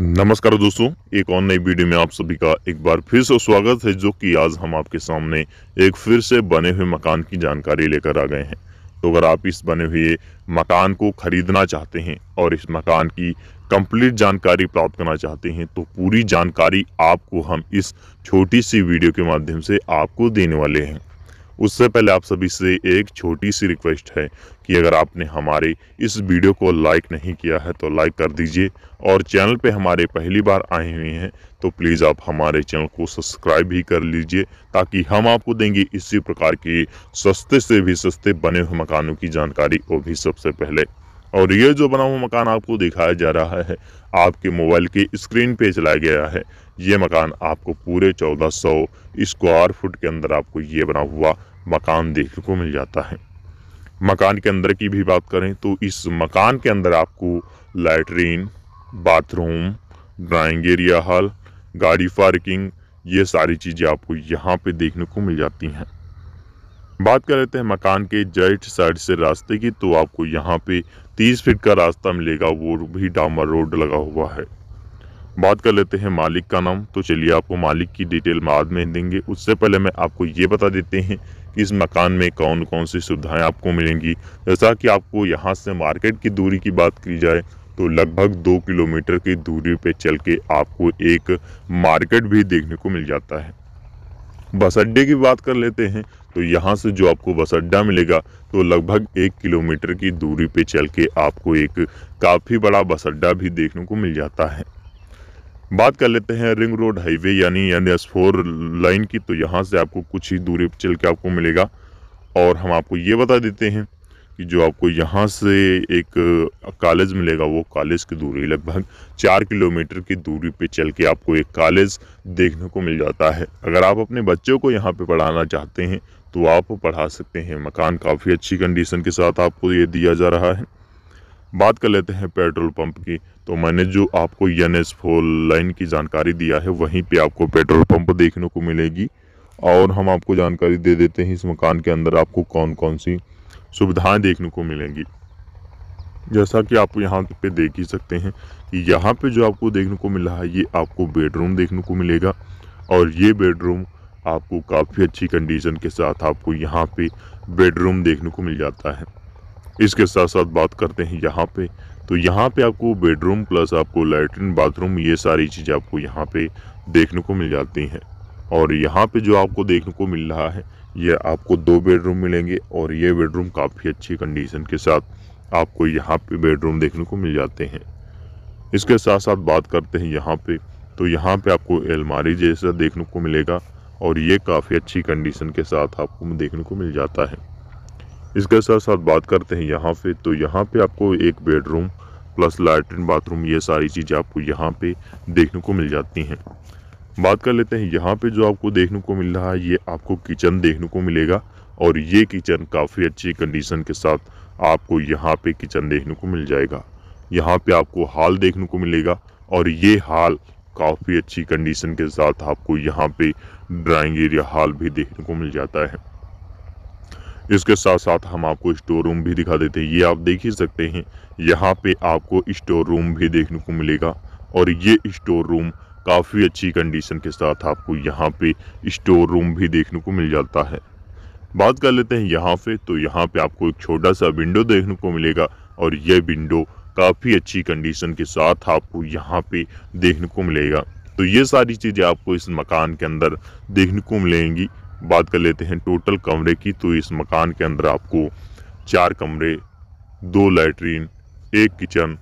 नमस्कार दोस्तों एक और नई वीडियो में आप सभी का एक बार फिर से स्वागत है जो कि आज हम आपके सामने एक फिर से बने हुए मकान की जानकारी लेकर आ गए हैं तो अगर आप इस बने हुए मकान को खरीदना चाहते हैं और इस मकान की कंप्लीट जानकारी प्राप्त करना चाहते हैं तो पूरी जानकारी आपको हम इस छोटी सी वीडियो के माध्यम से आपको देने वाले हैं उससे पहले आप सभी से एक छोटी सी रिक्वेस्ट है कि अगर आपने हमारे इस वीडियो को लाइक नहीं किया है तो लाइक कर दीजिए और चैनल पे हमारे पहली बार आए हुए हैं तो प्लीज़ आप हमारे चैनल को सब्सक्राइब भी कर लीजिए ताकि हम आपको देंगे इसी प्रकार की सस्ते से भी सस्ते बने हुए मकानों की जानकारी वो भी सबसे पहले और ये जो बना हुआ मकान आपको दिखाया जा रहा है आपके मोबाइल की स्क्रीन पे चलाया गया है ये मकान आपको पूरे 1400 स्क्वायर फुट के अंदर आपको ये बना हुआ मकान देखने को मिल जाता है मकान के अंदर की भी बात करें तो इस मकान के अंदर आपको latrine bathroom drawing area hall गाड़ी पार्किंग ये सारी चीज़ें आपको यहाँ पे देखने को मिल जाती हैं बात कर लेते हैं मकान के जैट साइड से रास्ते की तो आपको यहाँ पे 30 फीट का रास्ता मिलेगा वो भी डामर रोड लगा हुआ है बात कर लेते हैं मालिक का नाम तो चलिए आपको मालिक की डिटेल बाद में देंगे उससे पहले मैं आपको ये बता देते हैं कि इस मकान में कौन कौन सी सुविधाएं आपको मिलेंगी जैसा कि आपको यहाँ से मार्केट की दूरी की बात की जाए तो लगभग दो किलोमीटर की दूरी पर चल के आपको एक मार्केट भी देखने को मिल जाता है बस अड्डे की बात कर लेते हैं तो यहाँ से जो आपको बस अड्डा मिलेगा तो लगभग एक किलोमीटर की दूरी पे चल के आपको एक काफ़ी बड़ा बस अड्डा भी देखने को मिल जाता है बात कर लेते हैं रिंग रोड हाईवे यानी एन एस फोर लाइन की तो यहाँ से आपको कुछ ही दूरी पर चल के आपको मिलेगा और हम आपको ये बता देते हैं कि जो आपको यहाँ से एक कॉलेज मिलेगा वो कॉलेज की दूरी लगभग चार किलोमीटर की दूरी पे चल के आपको एक कॉलेज देखने को मिल जाता है अगर आप अपने बच्चों को यहाँ पे पढ़ाना चाहते हैं तो आप पढ़ा सकते हैं मकान काफ़ी अच्छी कंडीशन के साथ आपको ये दिया जा रहा है बात कर लेते हैं पेट्रोल पंप की तो मैंने जो आपको यन एस फोर लाइन की जानकारी दिया है वहीं पर आपको पेट्रोल पम्प देखने को मिलेगी और हम आपको जानकारी दे देते हैं इस मकान के अंदर आपको कौन कौन सी सुविधाएं देखने को मिलेंगी जैसा कि आप यहाँ पे देख ही सकते हैं कि यहाँ पे जो आपको देखने को मिला है ये आपको बेडरूम देखने को मिलेगा और ये बेडरूम आपको काफ़ी अच्छी कंडीशन के साथ आपको यहाँ पे बेडरूम देखने को मिल जाता है इसके साथ साथ बात करते हैं यहाँ पे तो यहाँ पे आपको बेडरूम प्लस आपको लेटरिन बाथरूम ये सारी चीज़ें आपको यहाँ पे देखने को मिल जाती हैं और यहाँ पे जो आपको देखने को मिल रहा है ये आपको दो बेडरूम मिलेंगे और ये बेडरूम काफ़ी अच्छी कंडीशन के साथ आपको यहाँ पे बेडरूम देखने को मिल जाते हैं इसके साथ साथ बात करते हैं यहाँ पे तो यहाँ पे आपको अलमारी जैसा देखने को मिलेगा और ये काफ़ी अच्छी कंडीशन के साथ आपको देखने को मिल जाता है इसके साथ साथ बात करते हैं यहाँ पर तो यहाँ पर आपको एक बेडरूम प्लस लैट्रिन बाथरूम ये सारी चीज़ें आपको यहाँ पर देखने को मिल जाती हैं बात कर लेते हैं यहाँ पे जो आपको देखने को मिल रहा है ये आपको किचन देखने को मिलेगा और ये किचन काफ़ी अच्छी कंडीशन के साथ आपको यहाँ पे किचन देखने को मिल जाएगा यहाँ पे आपको हॉल देखने को मिलेगा और ये हाल काफ़ी अच्छी कंडीशन के साथ आपको यहाँ पे ड्राइंग एरिया हाल भी देखने को मिल जाता है इसके साथ साथ हम आपको स्टोर रूम भी दिखा देते हैं ये आप देख ही सकते हैं यहाँ पे आपको स्टोर रूम भी देखने को मिलेगा और ये स्टोर रूम काफ़ी अच्छी कंडीशन के साथ आपको यहाँ पे स्टोर रूम भी देखने को मिल जाता है बात कर लेते हैं यहाँ पे तो यहाँ पे आपको एक छोटा सा विंडो देखने को मिलेगा और यह विंडो काफ़ी अच्छी कंडीशन के साथ आपको यहाँ पे देखने को मिलेगा तो ये सारी चीज़ें आपको इस मकान के अंदर देखने को मिलेंगी बात कर लेते हैं टोटल कमरे की तो इस मकान के अंदर आपको चार कमरे दो लेटरिन एक किचन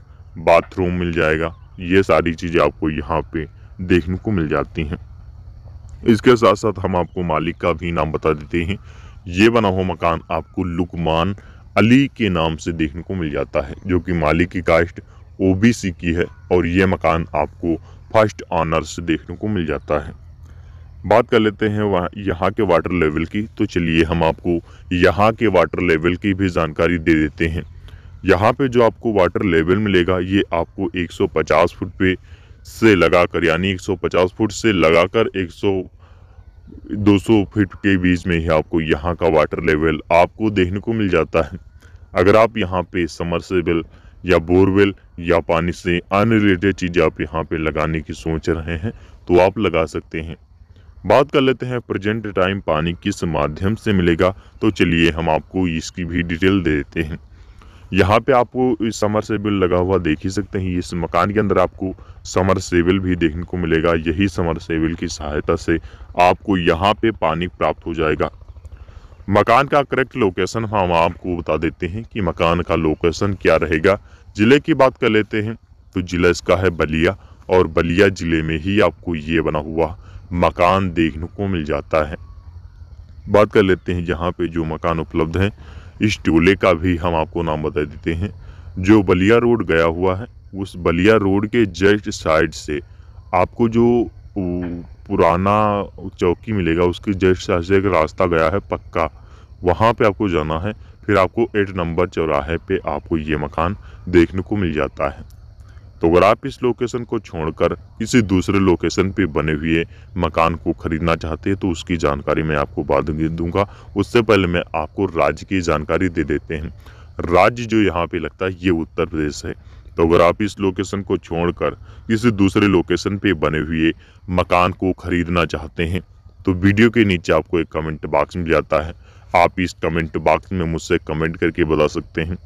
बाथरूम मिल जाएगा ये सारी चीज़ें आपको यहाँ पे देखने को मिल जाती हैं इसके साथ साथ हम आपको मालिक का भी नाम बता देते हैं ये बना हुआ मकान आपको लुकमान अली के नाम से देखने को मिल जाता है जो कि मालिक की कास्ट ओबीसी की है और ये मकान आपको फर्स्ट ऑनर से देखने को मिल जाता है बात कर लेते हैं वहाँ यहाँ के वाटर लेवल की तो चलिए हम आपको यहाँ के वाटर लेवल की भी जानकारी दे देते हैं यहाँ पे जो आपको वाटर लेवल मिलेगा ये आपको 150 फुट पे से लगाकर यानी 150 फुट से लगाकर 100 200 फीट के बीच में ही आपको यहाँ का वाटर लेवल आपको देखने को मिल जाता है अगर आप यहाँ पे समरसेबल या बोरवेल या पानी से अनरिलेटेड चीज़ें आप यहाँ पे लगाने की सोच रहे हैं तो आप लगा सकते हैं बात कर लेते हैं प्रेजेंट टाइम पानी किस माध्यम से मिलेगा तो चलिए हम आपको इसकी भी डिटेल दे देते हैं यहाँ पे आपको समर सेबल लगा हुआ देख ही सकते हैं इस मकान के अंदर आपको समर सेबल भी देखने को मिलेगा यही समर सेबल की सहायता से आपको यहाँ पे पानी प्राप्त हो जाएगा मकान का करेक्ट लोकेशन हम आपको बता देते हैं कि मकान का लोकेशन क्या रहेगा ज़िले की बात कर लेते हैं तो ज़िला इसका है बलिया और बलिया ज़िले में ही आपको ये बना हुआ मकान देखने को मिल जाता है बात कर लेते हैं यहाँ पे जो मकान उपलब्ध हैं इस टोले का भी हम आपको नाम बता देते हैं जो बलिया रोड गया हुआ है उस बलिया रोड के जस्ट साइड से आपको जो पुराना चौकी मिलेगा उसके जस्ट साइड से एक रास्ता गया है पक्का वहाँ पे आपको जाना है फिर आपको एट नंबर चौराहे पे आपको ये मकान देखने को मिल जाता है तो अगर आप इस लोकेशन को छोड़कर किसी दूसरे लोकेशन पे बने हुए मकान को खरीदना चाहते हैं तो उसकी जानकारी मैं आपको बाद में दूंगा उससे पहले मैं आपको राज्य की जानकारी दे देते हैं राज्य जो यहाँ पे लगता है ये उत्तर प्रदेश है तो अगर आप इस लोकेशन को छोड़कर किसी दूसरे लोकेशन पे बने हुए मकान को खरीदना चाहते हैं तो वीडियो के नीचे आपको एक कमेंट बॉक्स मिल जाता है आप इस कमेंट बॉक्स में मुझसे कमेंट करके बता सकते हैं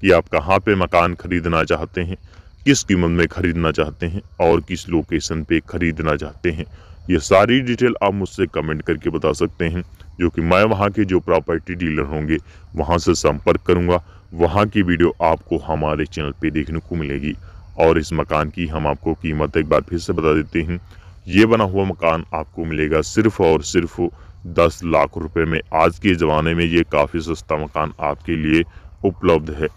कि आप कहाँ पे मकान खरीदना चाहते हैं किस कीमत में ख़रीदना चाहते हैं और किस लोकेशन पे ख़रीदना चाहते हैं ये सारी डिटेल आप मुझसे कमेंट करके बता सकते हैं जो कि मैं वहाँ के जो प्रॉपर्टी डीलर होंगे वहाँ से संपर्क करूँगा वहाँ की वीडियो आपको हमारे चैनल पे देखने को मिलेगी और इस मकान की हम आपको कीमत एक बार फिर से बता देते हैं ये बना हुआ मकान आपको मिलेगा सिर्फ और सिर्फ दस लाख रुपए में आज के ज़माने में ये काफ़ी सस्ता मकान आपके लिए उपलब्ध है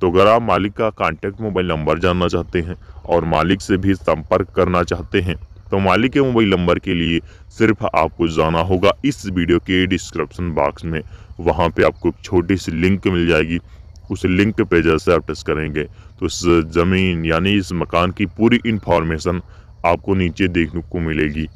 तो अगर आप मालिक का कांटेक्ट मोबाइल नंबर जानना चाहते हैं और मालिक से भी संपर्क करना चाहते हैं तो मालिक के मोबाइल नंबर के लिए सिर्फ आपको जाना होगा इस वीडियो के डिस्क्रिप्शन बॉक्स में वहाँ पे आपको एक छोटी सी लिंक मिल जाएगी उस लिंक पे जैसे आप टच करेंगे तो इस ज़मीन यानी इस मकान की पूरी इन्फॉर्मेशन आपको नीचे देखने को मिलेगी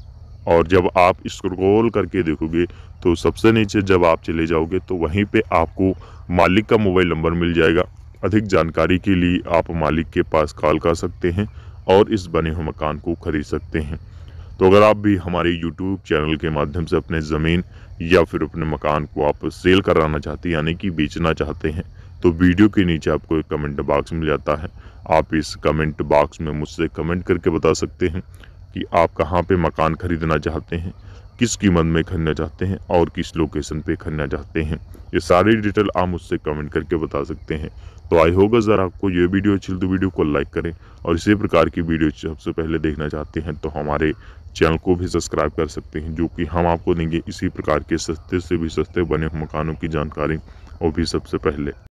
और जब आप स्क्रॉल करके देखोगे तो सबसे नीचे जब आप चले जाओगे तो वहीं पे आपको मालिक का मोबाइल नंबर मिल जाएगा अधिक जानकारी के लिए आप मालिक के पास कॉल कर सकते हैं और इस बने हुए मकान को खरीद सकते हैं तो अगर आप भी हमारे यूट्यूब चैनल के माध्यम से अपने ज़मीन या फिर अपने मकान को आप सेल कराना चाहते हैं यानी कि बेचना चाहते हैं तो वीडियो के नीचे आपको एक कमेंट बॉक्स मिल जाता है आप इस कमेंट बॉक्स में मुझसे कमेंट करके बता सकते हैं कि आप कहाँ पे मकान खरीदना चाहते हैं किस कीमत में खरीदना चाहते हैं और किस लोकेशन पे खरीदना चाहते हैं ये सारी डिटेल आप मुझसे कमेंट करके बता सकते हैं तो आई होगा अगर आपको ये वीडियो अच्छी तो वीडियो को लाइक करें और इसी प्रकार की वीडियो सबसे पहले देखना चाहते हैं तो हमारे चैनल को भी सब्सक्राइब कर सकते हैं जो कि हम आपको देंगे इसी प्रकार के सस्ते से भी सस्ते बने मकानों की जानकारी और भी सबसे पहले